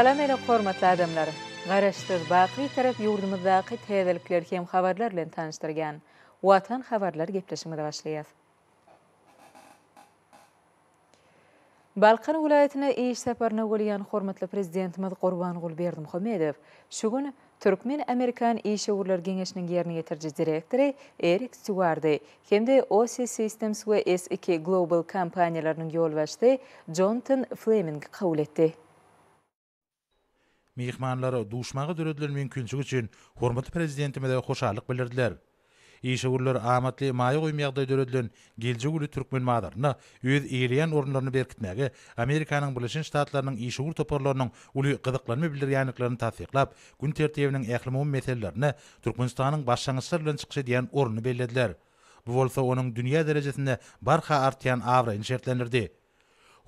qalamela hormatli adamlar g'arashtiq baqiy taraf yurdimizdagi tezliklar ham xabarlar bilan tanishtirgan vatan xabarlar gaplashimida boshlaymiz balqin viloyatini ish safarini bo'lgan hurmatli prezidentimiz Qurban berdimuhamedov shu kuni turkmen amerikan ishevurlar kengashining yerni yetarchi direktori erik styuardi hamda oc systems va s2 global kompaniyalarining yo'lboshchisi jonathan fleming qabul etdi mehmanlara duşmağa dürödülür mümkünçük üçün hormat prezidentime de hoşarlık bilirdiler. Eşi ullar amatli maya qoymayaqda dörödülün gelci gülü Türkmen madarına öz eyleyen orunlarını berkitmege Amerikanın Bilişin Ştatlarının eşi ull toparlarının ulu qıdıklanma bilir yanıklarını tasiqlap gün tertiyevinin əhlimu meselelerine Türkmenistanın başlangıçlarla çıxışı diyen orunu bellediler. Bu olsa onun dünya derecesinde barxa artiyan avrayın şertlenirdi.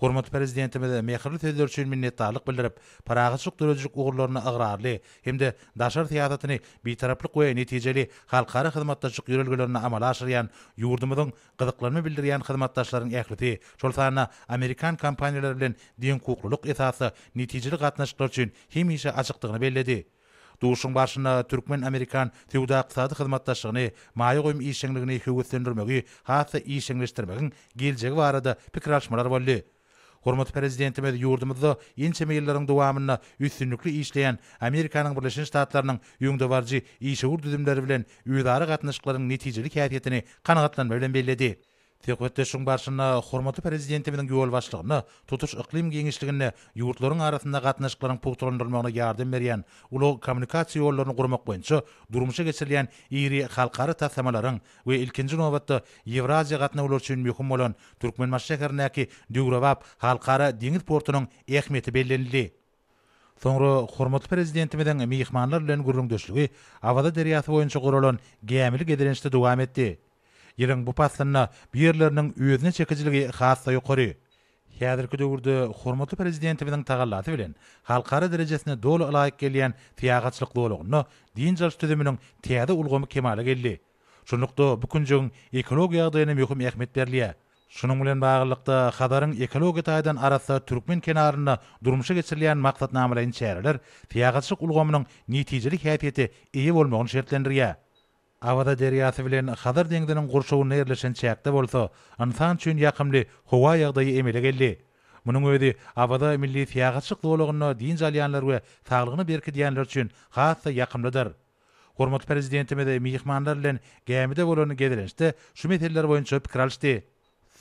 Құрмат президентімізді мекірлі сөздер үшін міннеттарлық білдіріп, парағышық түрөзшік ұғырларына ұғырарлы, емді дашар сиясатыны бейтараплық ойы нетижелі қалқары қызматташық үйрелгілеріні амал ашырян, юрдымыдың қызықларымы білдіріян қызматташыларын әкліті, шолсанына американ компанияларылен дейін құқылық есасы нетижелі қатнашықтар үшін хемейші ашықтығыны белледі. Дұғышың башына түркмен-американ сеуда қысады қызматташығыны майық өйім ешенгілігіне хүйгіздендірмегі қасы ешенгілістірмегін келжегі барады пікір ашмалар болды. Hormat prezidentimiz yurdumuzda inçeme yılların duvamını üstünlüklü işleyen Amerikanın Birleşen Ştatlarının yüngdevarcı işe düzümleri bilen üydara katnışıkların neticeli kayfiyetini kanagatlanma bilen belledi. Tekwetdeşin barşyna hormatly prezidentimiň ýol başlygyny, tutuş iqlim giňişligini, ýurtlaryň arasynda gatnaşyklaryň pogtrandyrmagyna ýardam berýän, uly kommunikasiýa ýollaryny gurmak boýunça durmuşa geçirilýän ýeri halkara tasamalaryň we ilkinji nobatda Ýewrazia gatnaşyklary üçin möhüm bolan Türkmenmaş şäherindäki Dügrawap halkara deňiz portunyň ähmiýeti bellenildi. Sonra hormatly prezidentimiň mehmanlar bilen gurulmagyny döşlügi, awada deriýasy boýunça gurulan gämli gedirençde dowam etdi. Yerin bu paslanyna özüne ýüzüne çekijiligi hassa ýokary. Häzirki döwürde hormatly prezidentimiziň tagallaty bilen halkara derejesine dolu alaýyk gelýän tiýagatçylyk dolugyny diýen jaly tüdemiň täde ulgamy kemale geldi. Şunukda bu günjüň ekologiýa ýagdaýyna möhüm ähmiýet berilýär. Şunun bilen baglanykda Xadaryň ekologiýa taýdan arasy türkmen kenarynda durmuşa geçirilýän maksatnamalary çäreler tiýagatçylyk ulgamynyň netijeli häýetine iýe bolmagyny şertlendirýär. Avada deryasy bilen Hazar deňziniň gurşugyna ýerleşen çäkde bolsa, insan üçin ýakymly howa ýagdaýy emele geldi. Munun öýdi Avada milli fiýagatçylyk dolugyny diýen jalyanlar we taglygyny berki diýenler üçin hatda ýakymlydyr. Hormat prezidentimede mihmanlar bilen gämide bolany gelenişde şu meteller boýunça pikir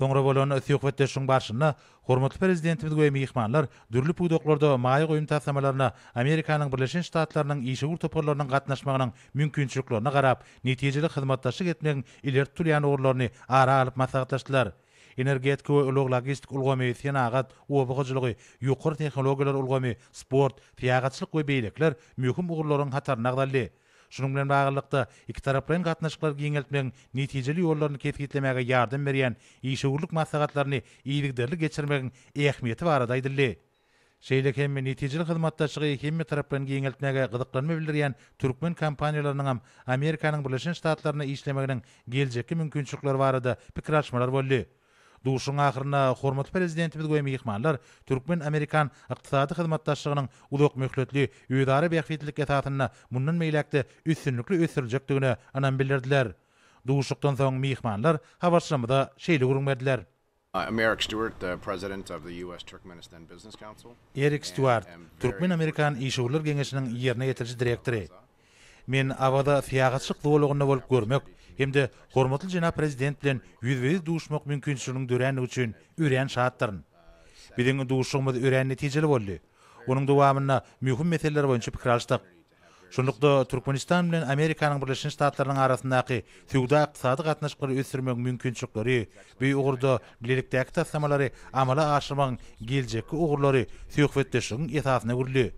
Soňra bolan Etiopiýa wetdeşiň barşyny hormatly prezidentimiz we mehmanlar dürli buýdoklarda maýy goýum taslamalaryna Amerikanyň Birleşen Ştatlarynyň işi gur toparlarynyň gatnaşmagynyň mümkinçiliklerini garap, netijeli hyzmatdaşlyk etmegiň iler tutulýan ogurlaryny ara alyp maslahatlaşdylar. Energetika we ulug logistik ulgamy senagat obugyjlygy, ýokur tehnologiýalar ulgamy, sport, fiýagatçylyk we beýlekler möhüm ugurlaryň hatarynda galdy. Шының білен бағырлықты екі тараппен қатнашқылар кейінгілтмен нетежелі орларын кеткетлемегі ярдым берген ешуғырлық мастағатларыны ейдігдерлі кетшірмегін әхметі барыда айдырлы. Шейлі кеммі нетежелі қызматташығы екеммі тараппен кейінгілтмегі қыдықтанмы білдірген түркмен компанияларының Американың бұлышын штатларына ешлемегінің Душың акырына хорматтуу президентіміз гоеми ихманлар түркмен американ ыктысадый хызматташтыгынын улук үйдары үөдары бэхфитлик эсасына мундан мейлакты үстүнлүклү өстүрүлжөктүгүнө анан білдірділер. Душықтан соң мейихманлар хабаршамыда шейле көрүңмөдилер uh, Eric Stewart, the president of the U.S. Turkmenistan Business Council. Eric Stewart, Түркмен Американ Ишурлар кеңешінің еріне етірші директоры. Мен авада сияғатшық зоологына болып көрмек, Емді қормытыл жена президентлен үйдвейді дұғышмық мүмкіншінің дүрәні үшін үрән шаттырын. Бедің дұғышымыз үрәні тезелі болды. Оның дұғамынна мүхім метелер бойыншы пікір алыштық. Шынлықты Түркменистан мен Американың бірлішін штатларының арасында ақи сүгді ақтысады қатнашқыры өсірмен мүмкіншіліктері, бей ұғырды білелікті әкті астамалары амалы ашырмаң келжекі ұғырлары сүйіқ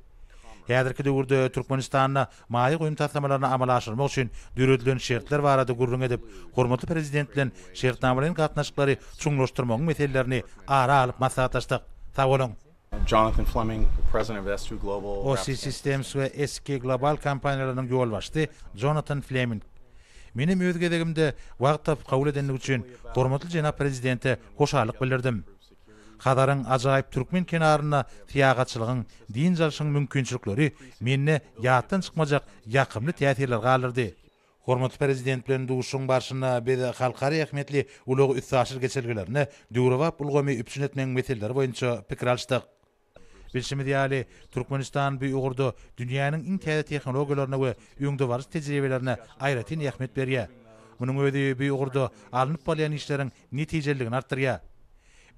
häzirki döwürde Türkmenistanyna maýy goýum taslamalaryny amala aşyrmak üçin dürüdilen şertler barada gurrun edip, hormatly prezident bilen şertnamalaryň gatnaşyklary ара meselelerini ara alyp maslahatlaşdyk. Sag Jonathan Fleming, president of 2 Global. OC Systems we SK Global kompaniýalarynyň ýol Jonathan Fleming Menim öz wagt tap kabul edenlik üçin hormatly jenap bildirdim қадарын ажайып түркмен кенарына тияғатшылығын дейін жаршын мүмкіншіліклері менне яттан шықма жақ яқымлы тәтерлер қалырды. Құрмыт президент бүлін дұғышың баршына беді қалқары әхметлі ұлығы үтті ашыр кеселгілеріні дүйіріп ұлғымы үпшін әтмен мәтелдер бойынша пікір алыштық. Білшімі дейәлі, Түркменістан бүй ұғырды дүниенің ең тәді технологияларына өй үйінді барыс тезіребелеріні айратин әхмет берге. Мұның өйді бүй ұғырды алынып балиян ішлерің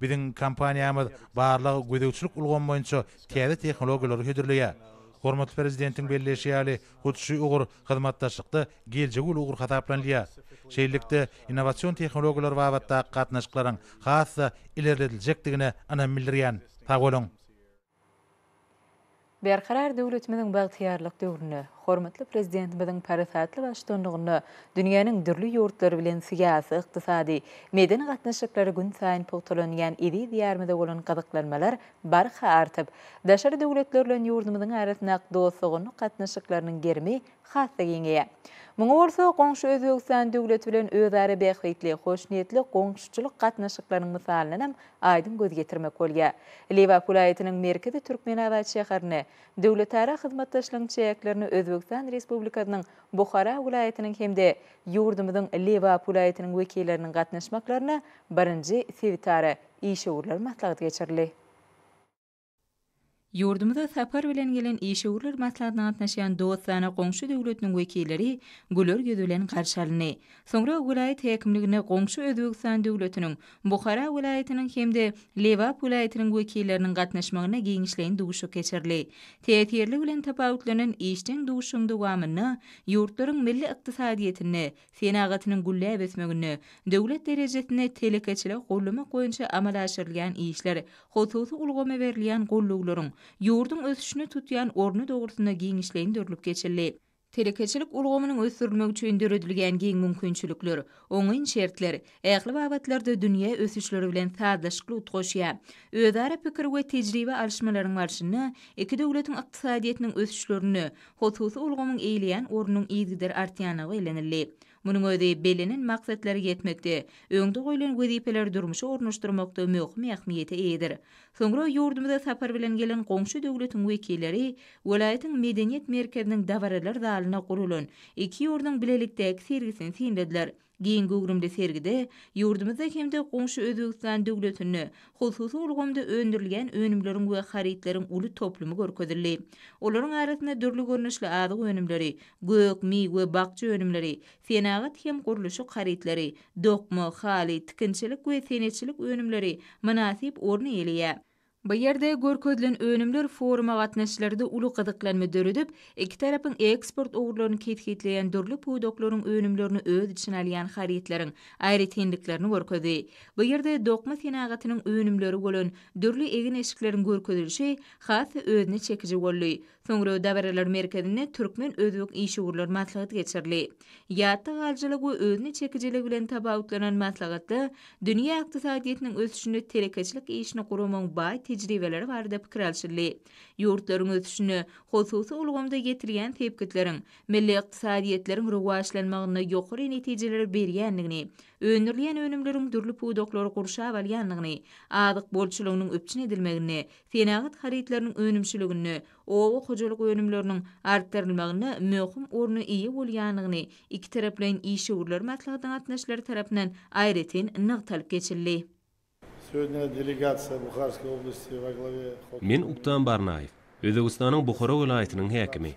биздин компаниябыз баардыгы көйдөгчүлүк улгом боюнча тээри технологиялар көтөрүлгө урматтуу президенттин белдеши али утуши угур кызматташтыкты келжигүүл угур лия. Шейлікті инновацион технологиялар баабаттагы катнашкыларың хаасса илерлетилжектигине анан билдирген так ойлоң беркарар дөвлөтүмүнүн багтыярлык дүүрүнө Hormatly prezidentimiziň parasatly başdanlygyny dünýäniň dürli ýurtlary сиясы, ықтысады, медені medeni gatnaşyklary gün saýyn pogtalanýan iri diýärmede bolan барқа артып, artyp, daşary döwletler bilen ýurdumyzyň arasyna dostlugyny gatnaşyklarynyň germi hassa geňeýär. айдын Tajikistan Respublikasynyň Buhara vilayatynyň hemde Yurdymyň Leva vilayatynyň wekillerini gatnaşmaklaryna 1-nji fevtary işe urulmaklary geçirildi. Yurdumuza sapar bilen gelen işewurlar maslahatyna gatnaşan dostlary goňşy döwletiniň wekilleri gülür gözülen garşy Soňra vilayet häkimligine goňşy Özbegistan döwletiniň Buhara vilayetiniň hemde Lewa vilayetiniň wekilleriniň gatnaşmagyna giňişleýän duşu geçirli. Täsirli bilen tapawutlanan işden duşum dowamyny, yurtlaryň milli ykdysadyýetini, senagatynyň gullap etmegini, döwlet derejesine telekeçilik gollama goýunça amala aşyrylan işler, hususy ulgama berilýän gollugluryň yurdun özüşünü tutyan ornu doğrusuna giyinişleyin dörlüp geçirli. Telekeçilik ulgomunun ösürmek üçün dörödülgen giyin mümkünçülükler, onun şertler, ayaklı da dünya ösüşleri bilen sadlaşıklı utkoşya. Öðara pikir ve tecrübe alışmaların varşını, iki devletin iqtisadiyyatının ösüşlerini, hususu ulgomun eyleyen ornunun iyidgidir artiyanağı elenirli. Munun öde belinin maksatları yetmekte, öngde goylen vedipeler durmuşu ornuşturmakta mühkumi ahmiyete eyidir. Sonra yurdumuza sapar bilen gelen qoňşy döwletiň wekilleri welaýatyň medeniýet merkezini dawarlar zalyna gurulun. Iki ýurdun bilelikde sergisin sinlediler. Giyin gugrumda sergide yurdumuza hemde qoňşy Özbegistan döwletini hususy ulgamda öndürilgen önümlerin we haritlerin uly toplumy görkezildi. Olaryň arasynda dürli görnüşli adyg önümleri, gök, mi we bakça önümleri, senagat hem gurulyşy haritleri, dokma, hali, tikinçilik we senetçilik önümleri münasip orny eliýär. Bayerde görködlen önümler forma gatnaşlarda ulu qadyklanma döredip, iki tarapyň eksport owurlaryny ketketleýän dürli pudoklaryň önümlerini öz içine alýan haritlaryň aýry tenlikleri görkedi. Bu ýerde dokma tenagatynyň önümleri bolan dürli egin eşikleriň görkedilşi hat özüni çekici Soňra Dabaralar merkezine türkmen özüwük işgörler maslahat geçirli. Ýatda galjylyk we özüni çekijilik bilen tabawutlanan maslahatda dünýä ykdysadyýetiniň ösüşini telekeçlik işini gurumyň baý tejribeleri bar diýip kiralşyrly. Ýurtlaryň ösüşini hususy ulgamda getirilen tepkitleriň milli ykdysadyýetleriň rowaşlanmagyna ýokary netijeler berýändigini, önürlen önümlerin dürlü pudoklar kurşa avalyanlığını, adyk bolçuluğunun öpçün edilmegini, senagat haritlerinin önümşülüğünü, Ogu xuculuk uyunumlorinun artirilmaqini mokum ornu iye boli iki tarapilayin işi urlar matilagdan atnaşlar tarapinan ayritin nix talip gechilleyi. Men Uqtan Barnaif, Udaustanin Bukhara ulayitinin hekimi.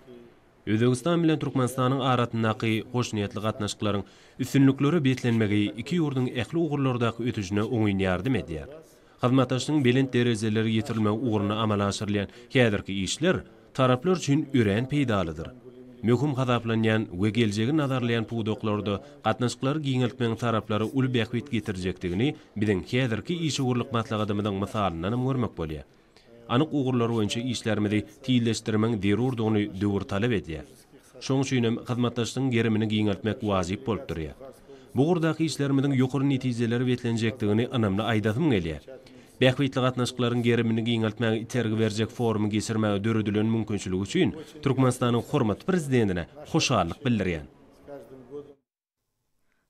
Udaustan milan Turkmanistanin aratin naqi, xucuniyatilag atinashilarin, usunluklori betlenmagi iki urdin ekli ugurlordak utujina unuyin xizmatdaşlaryň bilen derejeleri ýetirilmäw ugruny amala aşyrylan häzirki işler taraplar üçin ürän peýdalydyr. Möhüm hadaplanýan we geljegi nazarlayan pudoklardy gatnaşyklar giňeltmäň taraplary ul bäkwit getirjekdigini bilen häzirki iş ugurlyk maslahatymyň misalyndan görmek bolýar. Anyk ugurlar boýunça işlerimizi tiýleşdirmäň derurdygyny döwür talap edýär. Şoň üçin hem gerimini giňeltmek wazyp bolup durýar. bu gurdaky işlerimiň ýokary netijeleri wetlenjekdigini anamly aýdatym gelýär. Bäkwitli gatnaşyklaryň gerimini giňeltmäge itergi berjek forumy gysermäge döredilen mümkinçilik üçin Türkmenistanyň hormatly prezidentine hoşallyk bildiriyen.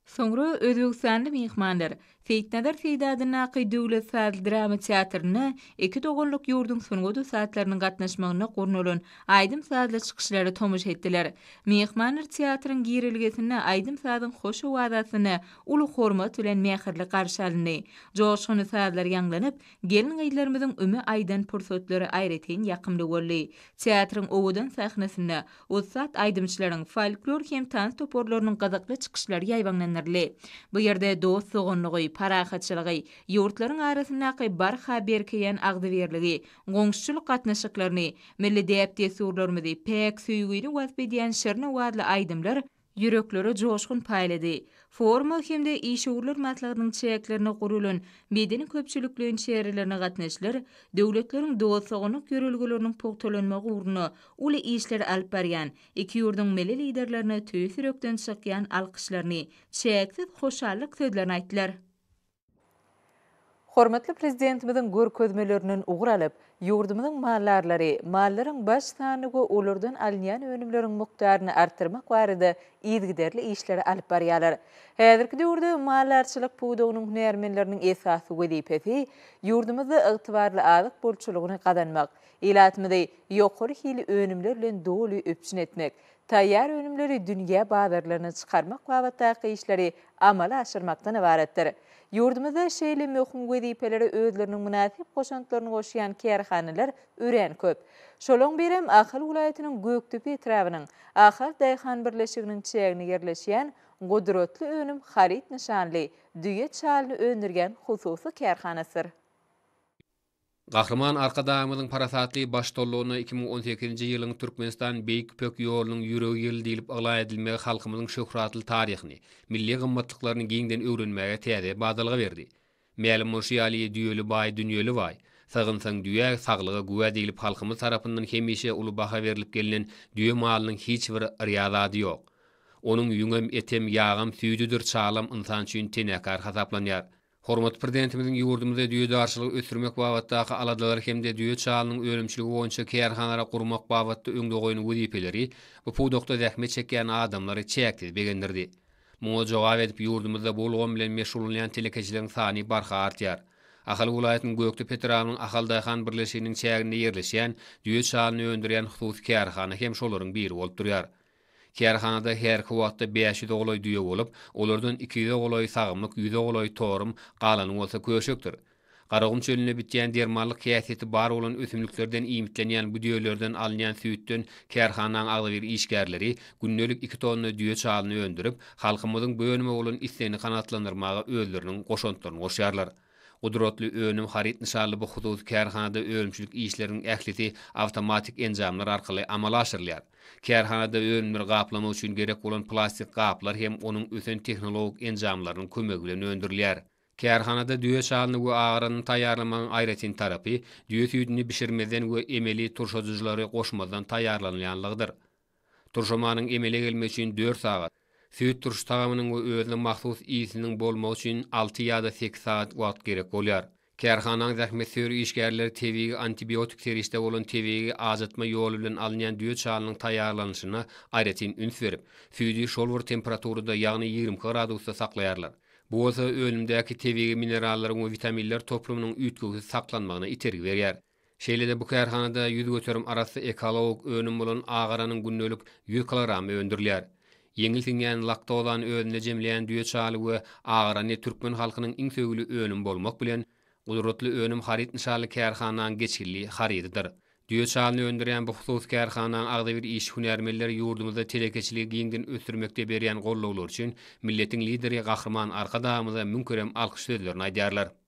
Sonra ödülüksanlı mihmanlar, Seytnadar Seydadin Aqiduli Saadli Drama Teatrini iki togulluk yurdung sungodu saadlarinin qatnashmaqini qurnulun aydim saadli chikishlari tomish etdilar. Mekhmanir Teatrin girilgesini aydim saadlin xosho wadasini ulu khormi tulen mekhirli qarishalini. Jor shonu saadlari yanglanib gelin aydlarimizin umi aydan porsotlari aireten yakimli golli. Teatrin uvudan sakhnisini uzsat aydimchilarin falklor hem tans toporlorin qazakli chikishlari yayvanlanlarli. Bu yerde doos sogon paraxatçylygy, ýurtlaryň arasyndaky bar haber kiyen agdyberligi, goňşçylyk gatnaşyklaryny, milli depde surlarmydy, pek süýgüri wazbedýän şyrny wadly aýdymlar ýüreklere joşgun paýlady. Forma hemde iş urlar matlagynyň çeklerini gurulun, medeni köpçülüklüň çeýerlerini gatnaşlar, döwletleriň dowlatlygynyň görülgülerini pogtolanmagy urunu, uly işler alyp barýan, iki ýurdun milli liderlerini töýsürekden çykýan alkyşlaryny, çeksiz hoşallyk sözlerini aýtdylar. Hormatly prezidentimiziň görkezmelerinden ugur alyp, ýurdumyň mallarlary, mallaryň baş sanygy olurdan alynýan önümleriň mukdaryny artdyrmak barada ýetgiderli işleri alyp barýarlar. Häzirki ýurdy mallarçylyk puwdugynyň hünärmenleriniň esasy wezipesi ýurdumyzy ygtybarly azyk bolçulygyny gadanmak. ilatmyday yokur hili önümlerle dolu öpçün etmek, tayyar önümleri dünya bağdarlarına çıkarmak vavataki işleri amala aşırmaktan ibarettir. Yurdumuzda şeyli möhüm gödipeleri ödlerinin münasip koşantlarını koşuyan kerhaneler üren köp. Şolong berem Ahal ulayatının göktüpi travının, Ahal Dayhan Birleşiginin çeyagini yerleşiyen Gudrotlu önüm Halit nishanli, Düyet Çalini öndürgen hususu kerhanesir. Gahraman Arkadamyň parasatly baş 2018-nji ýylyň Türkmenistan beýik pök ýolunyň ýüregi ýyly diýilip ala edilmegi halkymyň şöhratly taryhyny, milli gymmatlyklaryny giňden öwrenmäge täze badalga berdi. Mälim şu ýaly diýeli baý dünýeli baý, sagynsan dünýä saglygy güwä diýilip halkymyň tarapyndan hemişe uly baha berilip gelinen dünýä maýlynyň hiç bir riýazaty ýok. Onuň ýüňem etem ýağam süýdüdir çalym insan üçin tenekar Hormat prezidentimizin yurdumuzda düýe darşylyg ötürmek babatda ha aladalar hemde düýe çalynyň ölümçiligi boýunça kärhanalara gurmak babatda öňde goýan wüdipeleri we bu dokda zähme çekýän adamlary çäkdi begendirdi. Muňa jogap edip yurdumuzda bolgan bilen meşhurlanýan telekeçiligiň sany barha artýar. Ahal wilayatynyň Göýkdi Petrawynyň Ahaldaýxan birleşiginiň çäginde ýerleşýän düýe çalyny öndürýän hutuk kärhanalary hem şolaryň biri bolup durýar. Kerhanada her kuwatda 5 dogloy düýe bolup, olardan 2 dogloy sagymlyk, 100 dogloy torum galany bolsa köşökdür. Qaragum çölüne bitýän dermallyk kiýasyty bar bolan ösümlüklerden iýmitlenýän bu düýelerden alynýan süýtden kerhanan agly bir işgärleri günnelik 2 tonna düýe çalyny öndürip, halkymyzyň bu ýönüme bolan isleni kanatlandyrmaga özlerini goşontlaryny goşýarlar. Qudrotli önüm xarit nisarlı bu xudud kərxanada ölümçülük işlərinin əhliti avtomatik encamlar arqalı amalaşırlar. Kərxanada ölümlər qaplama üçün gerek olan plastik qaplar hem onun ütən texnolog encamlarının kümögülə növdürlər. Kərxanada düyə çalını və ağırının tayarlamanın ayrətin tarapi, düyə tüydünü bişirmeden və emeli turşacıcıları qoşmadan tayarlanlayanlıqdır. Turşamanın emeli gelme üçün 4 saat, Süýt duruş tagamynyň we özüni mahsus ýetiniň bolmagy üçin 6 ýa-da 8 saat wagt gerek bolýar. Kärhananyň zähmet söýür işgärleri täwigi antibiotik terişde bolan täwigi azatma ýoly bilen alynan düýe çalynyň taýýarlanyşyna aýratyn üns berip, süýdi şolwur temperaturada ýagny 20 gradusda saklaýarlar. Bu bolsa ölümdäki täwigi minerallar we vitaminler toplumynyň üýtgüsi saklanmagyna iterik berýär. Şeýlede bu kerhanada ýüz götürüm arasy ekolog önüm bolan agaranyň günnelik 100 kg öndürilýär. Yengil tingen lakta olan öönle cemleyen düye çalıgı ağırani Türkmen halkının iň sövgülü öönüm bolmak bilen udurutlu öönüm harit nişalı kerhanan geçirli haridididir. Düye çalını öndüren bu xusus kerhanan ağda bir iş hünermeliler ýurdumyzda telekeçiliy gengin öztürmekte beriyy gengin öztürmekte beriyy gengin öztürmekte beriyy gengin öztürmekte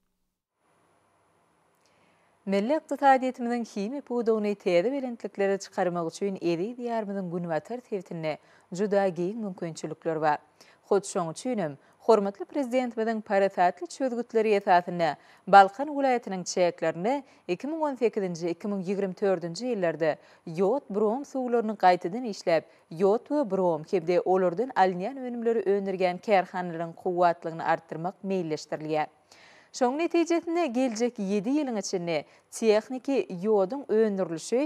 Milli iqtisadiyyatimiziň himi pudugyny täze belentliklere çykarmak үшін eri diýarmyzyň günwatar tewtine juda giň mümkinçilikler бар. Hod şoň üçinem hormatly prezidentimiziň parasatly çözgütleri esasyna Balkan welaýatynyň 2018-2024-nji йод бром brom suwlaryny gaýtadan йод ýot бром brom hemde olardan өнімлері өндірген öndürgen kärhanalaryň арттырмақ Şoň netijesinde geljek 7 ýylyň içinde tehniki ýodyň öndürilşi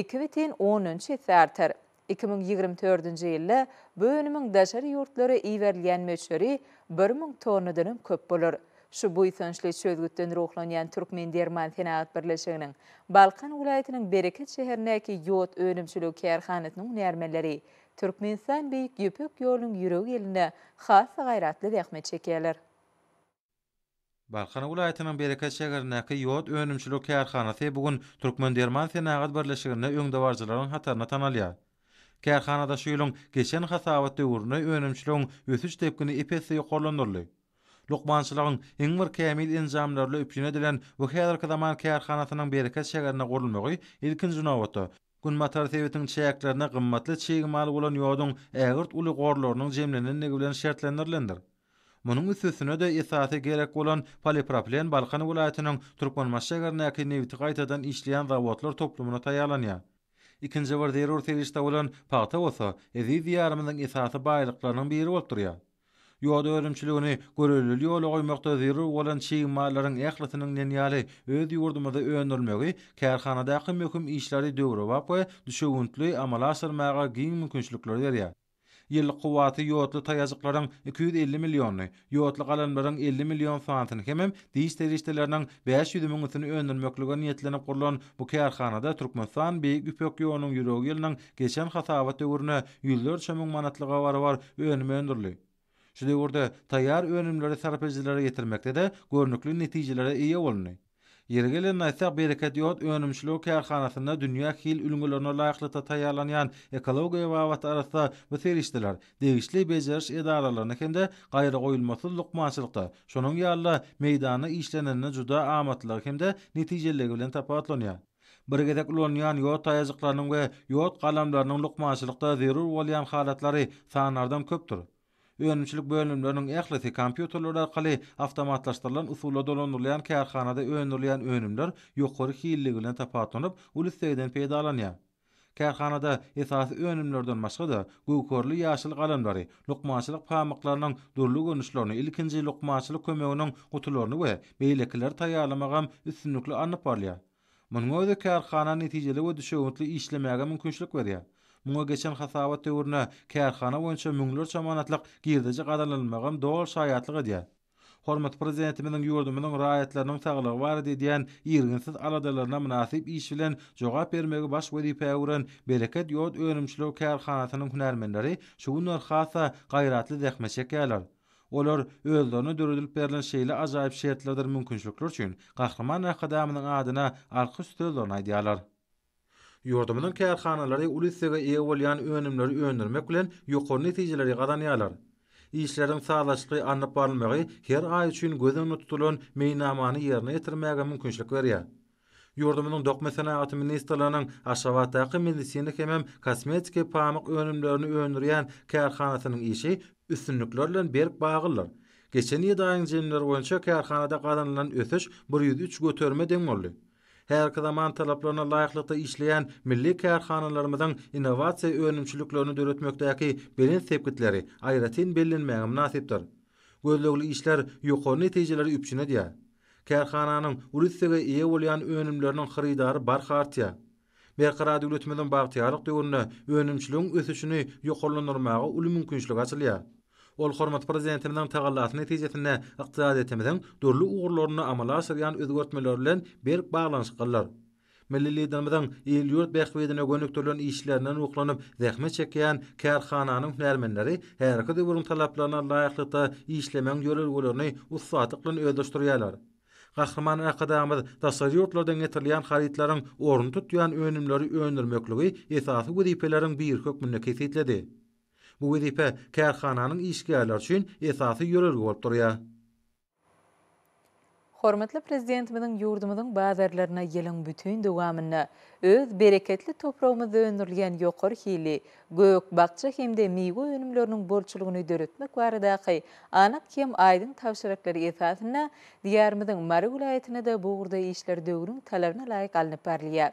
2.10-njy ýerter. 2024-nji ýylda bu önümiň daşary ýurtlary iwerilýän möçeri 1000 tonnadan köp bolar. Şu bu ýetänçli çöldükden roklanýan türkmen derman senat birleşiginiň Balkan welaýatynyň bereket şäherindäki ýod önümçülük kärhanatynyň närmelleri Türkmenistan beýik ýöpük ýolunyň ýüregi elinde has gaýratly rehmet çekýärler. Balkan vilayatynyň Bereket şäherindäki ýod önümçülük kärhanasy bugün Türkmen derman senagat birleşigine öňde barjylaryň hatarna tanalýar. Kärhanada şu ýylyň geçen hasabat döwrüne önümçülük ösüş tepkini epesi ýokarlandyrdy. Luqmançylygyň iň bir kämil inzamlarla öpjüne edilen bu häzirki ke zaman kärhanasynyň Bereket şäherine ilkin jynawaty. Gün matar sewetiň çäklerine gymmatly çygmal bolan ýodyň ägirt uly gorlarynyň jemlenenligi bilen şertlendirilendir. Munun üstüne de isate gerek bolan polipropilen Balkan vilayatynyň Türkmenmaş şäherindäki Newti gaýtadan işleýän zawodlar toplumyna taýýarlanýar. Ikinji bir derur terişde bolan Pahta bolsa, ezi diýarymyň isate baýlyklarynyň biri bolýar. Ýa-da ölümçiligini görülül ýol goýmakda zerur bolan şeý mallaryň ählisiniň nenýali öz ýurdumyzda öýnürmegi, kärhanada hakym hökm işleri döwre wapy, düşegüntli amala asyrmaga giň mümkinçilikler berýär. ýyllyk gowaty ýotly taýazyklaryň 250 millionny, ýotly galanlaryň 50 million fantyny hem diýiş derejeleriniň 500 müňüsini öndürmekligine niýetlenip gurulan bu kärhanada Türkmenistan bir güpök ýonuň ýüregi ýylynyň geçen hasabat öwrüne 140 müň manatlyga bar önüm öňmeýändirli. Şu döwürde taýýar önümleri sarpejilere getirmekde de görnükli netijelere ýa bolunýar. Yeri naysak bereket ýot önümçülük kärhanasynda dünýä hil ülgülerini laýyklata taýýarlanýan ekologiýa we evavat arasynda bu serişdiler. Degişli bejeriş edaralaryna kende de gaýry goýulmasy lukmaçylykda. Şonuň ýaly meýdany işlenenine juda amatly hem netijeleri bilen tapatlanýar. Bir gedek ulanyan yot ve yot kalamlarının lukmasılıkta zirur olayan halatları sanardan köptür. Önümçilik bölümlerinin ýakladyk kompýuterler arkaly awtomatlaşdyrylan usullar bilen önürilýän kärhanada öňürilýän önümler ýokary hilli bilen tapawutlanyp, ulusdagyndan peýdalanýar. Kärhanada esasy önümlerden başga-da güýçli ýaşyl galamdary, luqmatsylyk pamuklarynyň durlug önüşlerini, ilkinji luqmatsylyk kömeginiň gutularyny we meýlekleri taýarlamaga üstünlikli ýardam berýär. Munuň üçin kärhana netijeliligi we öňe işlemäge mümkinçilik berýär. Muna geçen hasabat teorina kerhana boyunca münglur çamanatlıq girdici qadalanmağın doğal şayatlıq ediyy. Hormat prezidentimizin yurdumunun raayetlerinin tağlığı var edi diyen irginsiz aladalarına münasip iş filan joga permegu baş vedi peyurin bereket yod önümçlü kerhanatının hünermenleri çoğunlar khasa qayratlı zekmeşe kelar. Olar özlerini dördülp berlin şeyle acayip şeyle acayip şeyle acayip şeyle acayip şeyle Yurdumunun kärhanaları ulusiga ewe önümleri öndürmek bilen ýokary netijeleri gazanýarlar. Işleriň sağlamlygy anyp barmagy her aý üçin gözden tutulan meýnamany ýerine ýetirmäge mümkinçilik berýär. Yurdumunun dokma sanaýaty ministrlarynyň aşawata hakym medisiýa hemem kosmetik pamyk önümlerini öndürýän kärhanasynyň işi üstünlikler bilen berip Geçen ýyldaň jemler boýunça kerhanada gazanylan ösüş 103 götürme deň her kıda man talaplarına layıklıkta işleyen milli kerhanalarımızın inovasyon önümçülüklerini dörütmektaki belin sepkitleri ayratin belin meyam nasiptir. Gözlüklü işler yukor neticeleri üpçüne diya. Kerhananın ulusiga iye olyan önümlerinin hırıydarı barı barı barı Bir qara döwletmeden bagtyarlyk döwründe önümçülüğün ösüşini ýokurlandyrmagy uly Ol hormat prezidentinden tagallat neticesinde iqtisadi temizin durlu uğurlarını amala asyrayan özgörtmeler bilen bir baglanış qıllar. Milli liderimizin ýyl yurt bäxwedine gönükdirilen işlerinden uklanyp rehmet çekýän karhananyň hünärmenleri her kädi bir talaplaryna laýyklykda işlemäň ýörel bolaryny ussatyklyň öýdüşdirýärler. Gahrman aqdamy tasawwurlardan getirilen haritalaryň ornuny tutýan önümleri önürmekligi esasy gudiýpelerin bir kesitledi. Bu wezipe kärxananyň işgärleri üçin esasy ýörelge bolup durýar. Hormatly prezidentimiziň ýurdumyzyň bazarlaryna ýeliň bütün dowamyny öz bereketli toprağymyzda öndürilen ýokur hili, gök bakça hemde miýgo önümlerini borçlugyny döretmek baradaky anak kim aýdyn tawşyraklary esasyna diýärimiziň Mary vilayatyna bu gurda işler döwrüň talabyna laýyk alınyp berilýär.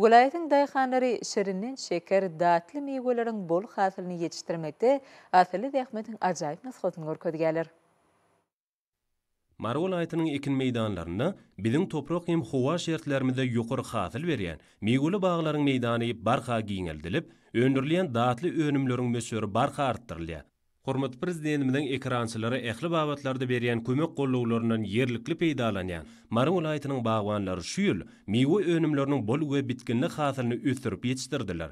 Гулайтың дайханары шырынның шекер датлы мейгөлерің бұл қатылыны етіштірмекті, атылы дәхметің ажайып мәсқотын ғоркөді гәлір. Марғол айтының екін мейданларында, бідің топроқ ем хуа шертлерімді юқыр қатыл берген, мейгөлі бағыларың мейданы барқа кейін әлділіп, өндірілен датлы өнімлерің мөсөрі барқа арттырылды. Hormat prezidentimiň ekrançylary ähli babatlarda berýän kömek gollaglaryndan yerlikli peýdalanýan. Maryň ulaýatynyň bagwanlary şu ýyl miwe önümleriniň bol we bitkinli hasylyny ösdürip ýetirdiler.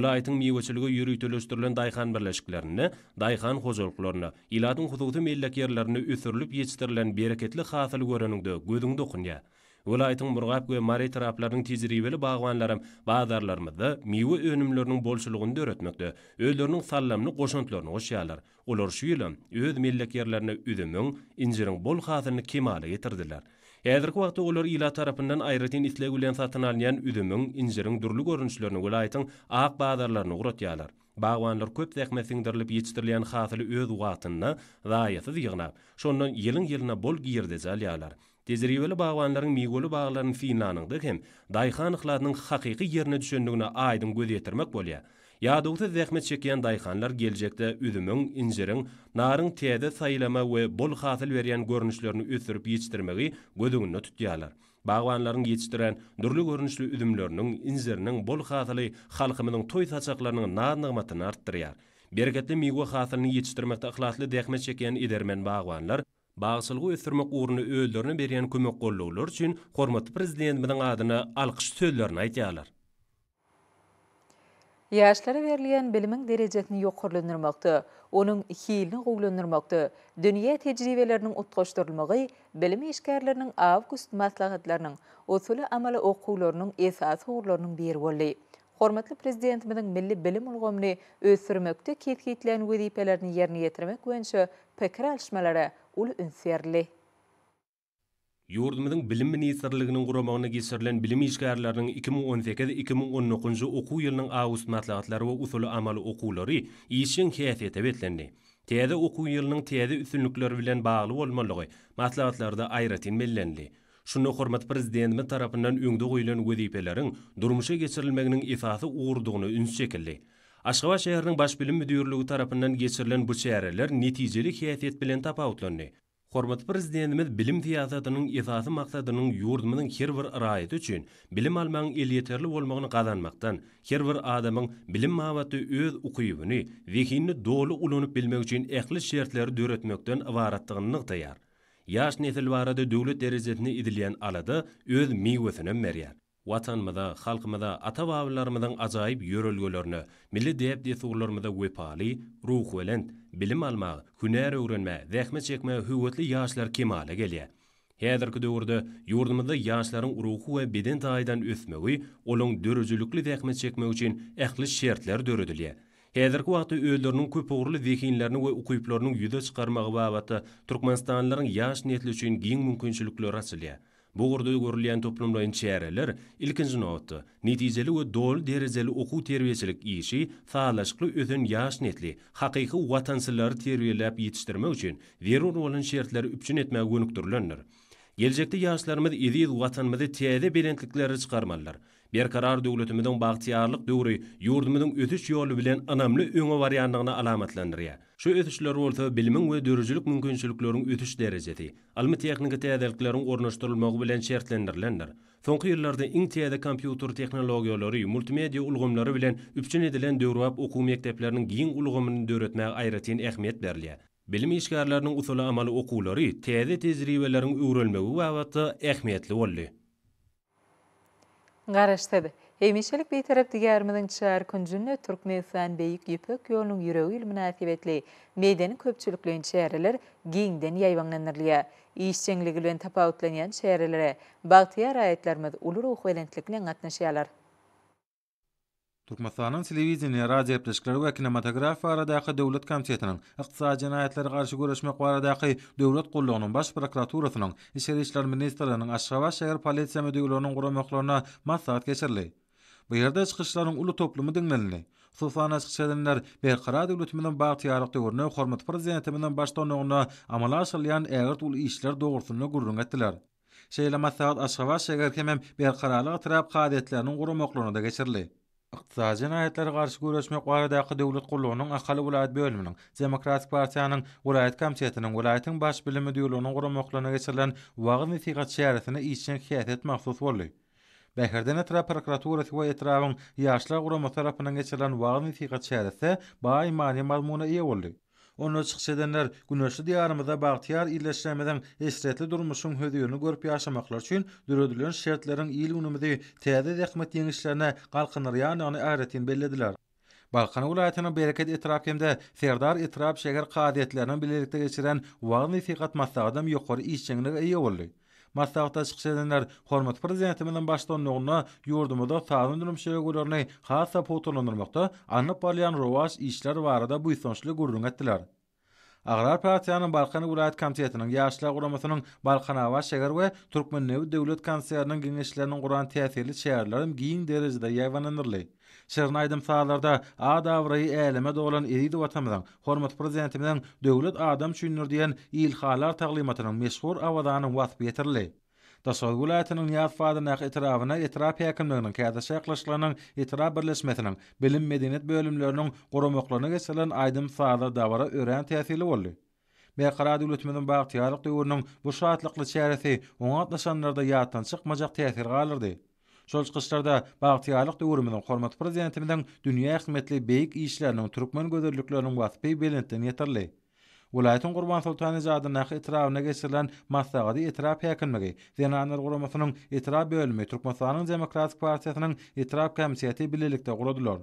Ulaýatyň miweçiligi ýürütülýän daýhan birleşikleriniň, daýhan hojalyklaryny, ilatyň hudugy millet ýerlerini ösdürip ýetirilen beraketli hasyl görenigde gödüňde okunýar. Vilayatın burgap we mari taraplarynyň tejribeli bagwanlarym bazarlarymyzda miwe önümlerini bolşulugyny döretmekde. Öýlerini sallamny goşuntlaryny goşýarlar. Olar şu ýylyň öz millik ýerlerine üdümiň injiriň bol hasyny kemale getirdiler. Häzirki wagtda olar ýyla tarapyndan aýratyn islegi bilen satyn alýan üdümiň injiriň durly görnüşlerini vilayatyň ak bazarlaryny guratýarlar. Bagwanlar köp zähmet sindirilip ýetirilýän hasyly öz wagtyna zaýatyz ýygnap. Şondan ýylyň ýylyna bol giýerde zalýarlar. Tezirgeveli bağvanların migolu bağlarının finlanyňda hem daýhanyklaryň hakyky ýerine düşündigine aýdym göz ýetirmek bolýa. Ýadygy zähmet çekýän daýhanlar geljekde üzümiň, injiriň, naryň täze saýlama we bol hasyl berýän görnüşlerini ösürip ýetirmegi gödüňini tutýarlar. Bağvanların yetiştiren durly görnüşli üzümleriniň, inzirinin, bol xatılı, xalqımının toy saçaklarının nanıqmatını arttırıyar. Bergetli migo xatılını yetiştirmekte ıxlaslı dəkmet çekeyen idermen Бағысылғы өстірмек ұғырыны өлдеріні берен көмек қолы үшін қорматы президентінің адына алқыш сөйлерін айте алар. Яшылары берілген білімін дәрежетіні еқұрлындырмақты, оның хейліні қолындырмақты, дүния тәжіребелерінің ұтқаштырылмығы, білім ешкәрлерінің август мәтлағатларының, өтсілі амалы оқуыларының есасы оғырларының бері Hormatly prezidentimiň milli bilim ulgamyny ösürmekde kelkitlen wezipelerini ýerine ýetirmek üçin pikir alşmalary ul ünserli. Yurdumyň bilim ministrliginiň guramagyny geçirilen bilim işgärläriniň 2018-2019-njy okuw ýylynyň awgust maglumatlary we usuly amaly okuwlary ýeşin kifayetä betlendi. Täze okuw ýylynyň täze üstünlikleri bilen baglanyşdyrylmagy maglumatlarda aýratyn millendi. Şunu hormat prezidentimi tarapından öngde goýulan wezipeleriň durmuşa geçirilmeginiň ifasy ugurdygyny üns çekildi. Aşgabat şäheriniň baş bilim müdirligi tarapından geçirilen bu çäreler netijeli häýatet bilen tapawutlandy. Hormat prezidentimiz bilim fiýatynyň ifasy maksadynyň ýurdumynyň her bir raýaty üçin bilim almagyň elýeterli bolmagyny gazanmakdan, her bir adamyň bilim mahabaty öz ukyýyny we hinni doly ulanyp bilmek üçin ähli şertleri döretmekden ibaratdygyny Yaş nesil barada döwlet derejesini idilen alady öz miwesini merya. Watanmyda, halkmyda, ata-babalarymyzyň ajaýyp ýörelgelerini, milli diýip diýdiklerimizde wepaly, ruh welent, bilim almak, hünär öwrenme, zähmet çekme hüwetli ýaşlar kemale gelýär. Häzirki döwürde ýurdumyzda ýaşlaryň ruhy we beden taýdan ösmegi, olaryň dürüzlikli zähmet çekme üçin ähli şertler döredilýär. Häzirki wagty öýlerini köp ugurly və we ukyplarynyň ýüze çykarmagy babaty Türkmenistanlaryň ýaş üçün üçin giň mümkinçilikler açylýar. Bu gurdu görülýän toplumlaryň çäreler ilkinji Netijeli we dol derizeli okuw terbiýeçilik işi faýlaşykly özün ýaş netli, haqiqi watansylary terbiýeläp ýetiştirmek üçin werun rolyny şertleri üçin etmäge gönükdirilenler. Bir karar döwletimiziň bagtiýarlyk döwri ýurdumyň ötüş ýoly bilen anamly öňe wariantlygyna alamatlandyrýar. Şu ötüşler bolsa bilimiň we döwürjilik mümkinçiliklerini ötüş derejesi, almy tehnika täzeliklerini ornaşdyrylmagy bilen şertlendirilendir. Soňky ýyllarda iň täze kompýuter tehnologiýalary we multimedia ulgamlary bilen üpçün edilen döwrap okuw mekdepleriniň giň ulgamyny döretmäge aýratyn ähmiýet berilýär. Bilim işgärläriniň usuly amaly okuwlary täze tejribeleriniň öwrülmegi we wagtda ähmiýetli garaşdy. Hemişelik bir taraf digärmeden çar künjünne Türkmenistan beýik ýüpek ýolunyň ýüregi ýol münasibetli meýdenin köpçülüklen şäherler giňden ýaýwanlanyrlyga. Işçiňligi bilen tapawutlanýan şäherlere Bagtyar aýetlerimiz ulu ruh welentlikle gatnaşýarlar. Türkmenistan Televizyon we Radio Pleşkler we Kinematografiýa aradaky döwlet komitetiniň Ykdysady jenayetler garşy görüşme baradaky döwlet gollugynyň baş prokuraturasynyň Işgary işler ministrliginiň Aşgabat şäher polisiýa müdirliginiň guramaklaryna maslahat geçirildi. Bu ýerde çykyşlaryň uly toplumy diňlenildi. Sofana çykyşlaryndan bir gara döwlet bilen bagty ýaryk hormat prezidenti bilen başdanlygyna amala aşylan ägirt uly işler dogrusyna gurrun etdiler. Şeýle maslahat Aşgabat şäher kemem bir garaly atrap gadetleriniň guramaklaryna da geçirildi. Iqtisadi jinayetlere garşy güreşmek baradaky döwlet gurulunyň Akhali vilayat bölüminiň Demokratik partiýanyň vilayat komitetiniň vilayatyň baş bilim müdirliginiň guramoklaryna geçirilen wagny fiqat şäherine işçi hyýatet mahsus boldy. Bäherden etrap prokuratura we etrapyň ýaşlar guramoklaryna geçirilen wagny fiqat şäherine baý maly mazmuna ýa boldy. Onu çıxış edenler günöşlü diyarımıza bağıtiyar iyileşlemeden esretli durmuşun hödüyünü görüp yaşamaklar için dürödülön şertlerin iyil unumidi teyze zekmet yenişlerine kalkınır yanağını ayretin bellediler. Balkan ulayatının bereket etraf ferdar serdar etraf şeger qadiyetlerinin bilirikte geçiren vağın ifiqat masadam yukarı işçenine iyi olu. Maslahatda çıxış edənlər Xormat prezidenti bilan başdan nöqna yurdumuda taýin edilmiş şeýle görürni, hatda potulandyrmakda anyp parlyan rowaş işler barada bu ýetnişli gurrun etdiler. Agrar partiýanyň Balkany welaýat komitetiniň ýaşlar guramasynyň Balkana we şäher we Türkmen Nöwet Döwlet Kanserynyň giňeşleriniň guran täsirli şäherlerini giň derejede ýaýlanandyrly. Şerin aydım saalarda A davrayı eyleme doğulan eridi vatamadan, hormat prezidentimden dövlet adam çünür diyen ilhalar taqlimatının meşhur avadanın vasb yetirli. Dasol gulayatının niyaz fadı naq itirafına itiraf hekimliğinin kada şeklaşlarının itiraf birleşmesinin bilim medeniyet bölümlerinin qoromoklarına geçilen aydım saada davara öğren tesili oldu. Beqara dövlətimizin baxtiyarlıq dövrünün bu şahatlıqlı çərəsi onatlaşanlarda yaddan çıxmacaq təsir qalırdı. Şol çykyşlarda Bagtyarlyk döwrümüniň hormat prezidentimiň dünýä ähmiýetli beýik işleriniň türkmen gödürlüklerini wagtyp belentden ýetirli. Vilayatın Qurban Sultani Zadı nax itirafına geçirilen Mastagadi itiraf hekinmigi, Zenanir Qurumasının itiraf bölümü, Turkmasanın Demokratik Partiyasının itiraf kemsiyeti bililikte qurudulur.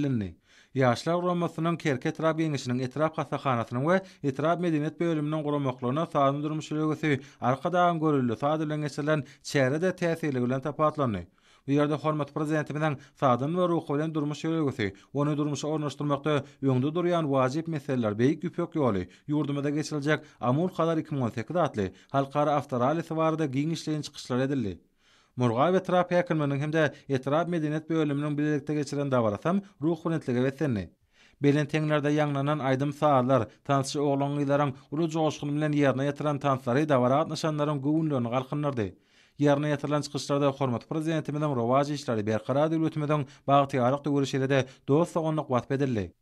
bildirildi. Yaşlar Romasının Kerket Rab Yengişinin Etirab Kasakhanasının ve Etirab Medeniyet Bölümünün Kuramoklarına sağın durmuş ilgisi arka dağın görüldü sağdırlan geçirilen çeyre de tesirli gülen tapatlanı. Bu yerde hormat prezidentimizden sağdın ve ruhu bilen durmuş ilgisi onu durmuş ornaştırmakta yöndü duruyan vacip meseleler beyik güpök yolu yurdumada geçilecek amul kadar 2018 adli halkara aftarali sıvarıda giyin işleyin çıkışlar edildi. Murga ve terapi hakimlerinin hem de etirap medeniyet bir ölümünün birlikte geçiren davaratam ruh hünetliğe vettenli. Belen tenglerde yanglanan aydım sağlar, tansçı oğlan gıyların ulu coğuşkunun bilen yerine yatıran tansları davara atnaşanların güvünlüğünü kalkınlardı. Yerine yatırılan çıkışlarda hormat prezidentimden rovacı işleri bir karar edil ütmeden bağıtı ağırlık duvuruşuyla da dostla onlık vat bedirli.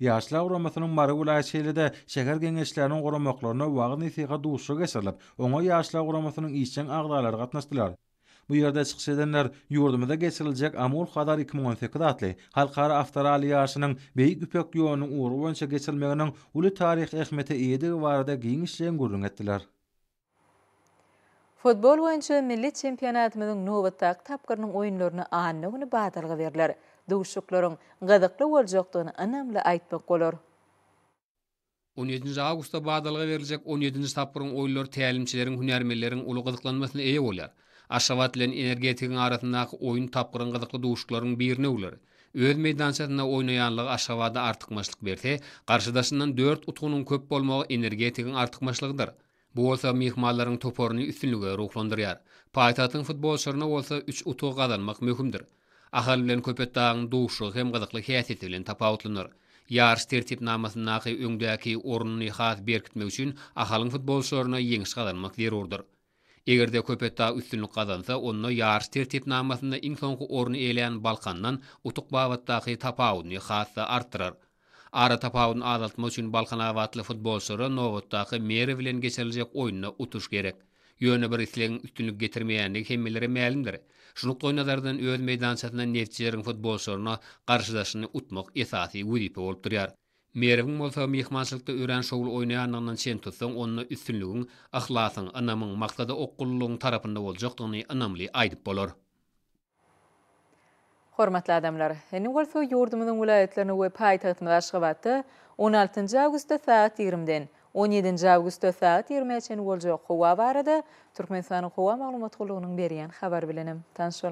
Yaşlı avramatının marı ulaşıyla da şeker genişlerinin oramaklarına vağın etiqa duvuşu geçirilip, ona yaşlı işçen katnaştılar. Bu yerde çıkış edenler yurdumuda geçirilecek Amur Khadar 2012'de atlı. Halkara aftara Ali Yaşı'nın Beyik Üpök Yoğun'un uğru boyunca geçirilmeğinin ulu tarih ehmeti iyidi varada giyin işleyen gurrun ettiler. Futbol boyunca milli çempiyonatimizin nubuttaak tapkarının oyunlarını anna vini batalga verilir. Duşukların gadaqlı olcaktuğunu anamla aytmak olur. 17 Augusta Badalga verilecek 17 Tapkırın oylar təlimçilerin, hünermelilerin ulu qıdıqlanmasına eyi olar. Aşavat bilen energetikanyň arasyndaky oýun tapgyryn gyzykly duşuklaryň birine ulur. Öz meýdançasynda oýnaýanlyk Aşavada artykmaçlyk berse, garşydaşynyň 4 utgunyň köp bolmagy energetikin artykmaşlygydyr. Bu bolsa mehmanlaryň toporyny üstünlige roklandyrýar. Paýtahtyň futbolçylaryna bolsa 3 utuk gazanmak möhümdir. Ahal bilen köpetdäň duşugy hem gyzykly häsiýet bilen tapawutlanýar. Yarş tertip namasynyň aýy öňdäki ornuny hat berkitmek üçin ahalyň futbolçylaryna ýeňiş gazanmak zerurdyr. Egerde de köpetta üstünlük kazansa, onu yarış tertip namasında iň soňky orny eýleýän Balkandan utuk baýatdaky tapawuny hassa artyrar. Ara tapawuny azaltmak üçin Balkan awatly futbolçulary Nowotdaky meri bilen geçiriljek oýuna utuş gerek. Ýöne bir islegiň üstünlük getirmeýändig hemmelere mälimdir. Şunu goýnalardan öz meýdançasyna netijelerini futbolçularyna garşylaşyny utmak esasy bolup durýar. Merim bolsa mehmançylykda ören şowul oýnaýanyndan sen tutsaň onuň üstünligiň, ahlasyň, anamyň maksady okulluň tarapynda boljakdygyny anamly aýdyp bolar. Hormatly adamlar, hem bolsa ýurdumyň welaýetlerini we paýtagtyny başgabatda 16-njy awgustda saat 20-den 17-nji awgustda saat 20-ye çen boljak howa barada Türkmenistanyň howa maglumat gullugynyň berýän habar bilenim. Tanış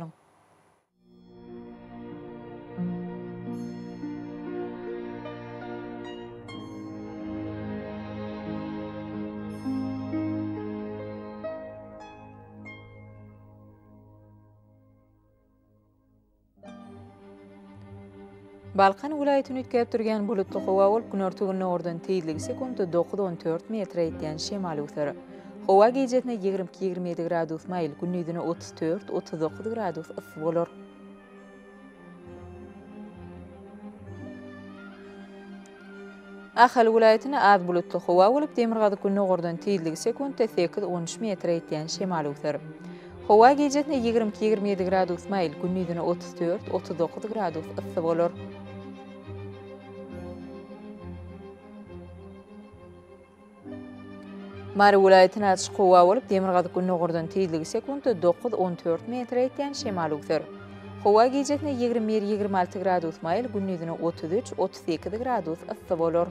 Balkan vilayetini ükkep turgan bulutlu hova ol gün ortu ordan teyidlik sekundu 9-14 metra etdiyan şemal uhtarı. Hova gecetine 22-27 gradus mail gönü idini 34-39 gradus ıs bolor. Ahal vilayetini az bulutlu hova olip demirgadu gönü ordan teyidlik sekundu 8-13 metra etdiyan şemal uhtarı. Hova gecetine 22-27 gradus mail, günnidine 34-39 gradus ısı olur. Mari vilayetine atış kuva olup, demirgadık günü oğurdan teyidlik sekundu 9-14 metre etken şemal uxtur. Hova gecetine 21-26 gradus mail, günnidine 33-32 gradus ısı olur.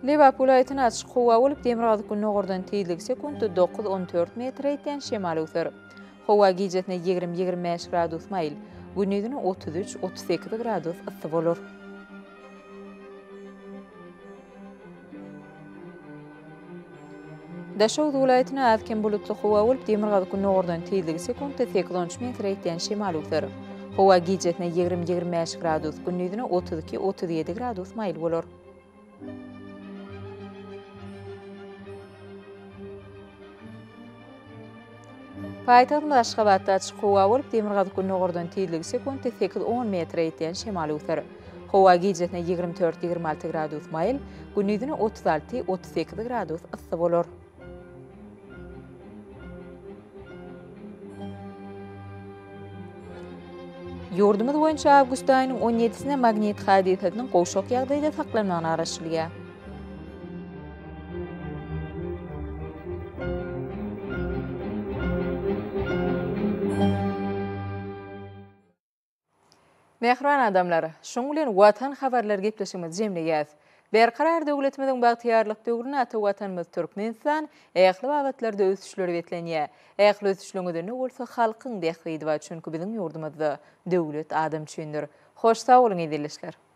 Lebak ulaýatyn açyk howa bolup demirazyk gün nogordan tiýdik sekundy 9-14 metr eýten şemal ýurdur. Howa gijetne 20-25 gradus mail, günüňe 33-38 gradus ýa bolur. Daşaw ulaýatyn atkem bolup howa bolup demirazyk gün nogordan tiýdik sekundy 8-10 metr eýten şemal ýurdur. Howa gijetne 20-25 gradus, günüňe 32-37 gradus mail bolur. Thank you. Paýtagyň Aşgabatda çykuwa bolup Demirgaz günü gordan tiýdilig sekundy 10 metr etýän şemal öter. Howa gejetine 24-26 gradus mail, günüdüne 36-38 gradus ısı bolor. Yurdumuz boyunca avgust ayının 17-sine magnet hadisatının qoşoq yağdayda saqlanan Nehran adamlar, şunglen vatan xabarlar gepleşimi jemle yaz. Bir qarar döwletmeden baqtiyarlyk töwrüni atı vatan mız türkmenistan ayaqly wagtlarda ösüşler wetleniye. Ayaqly ösüşlüngüde nä bolsa halkın dehli we çünki biziň yurdumyzda döwlet adam çünür. Hoş sawulyň edilişler.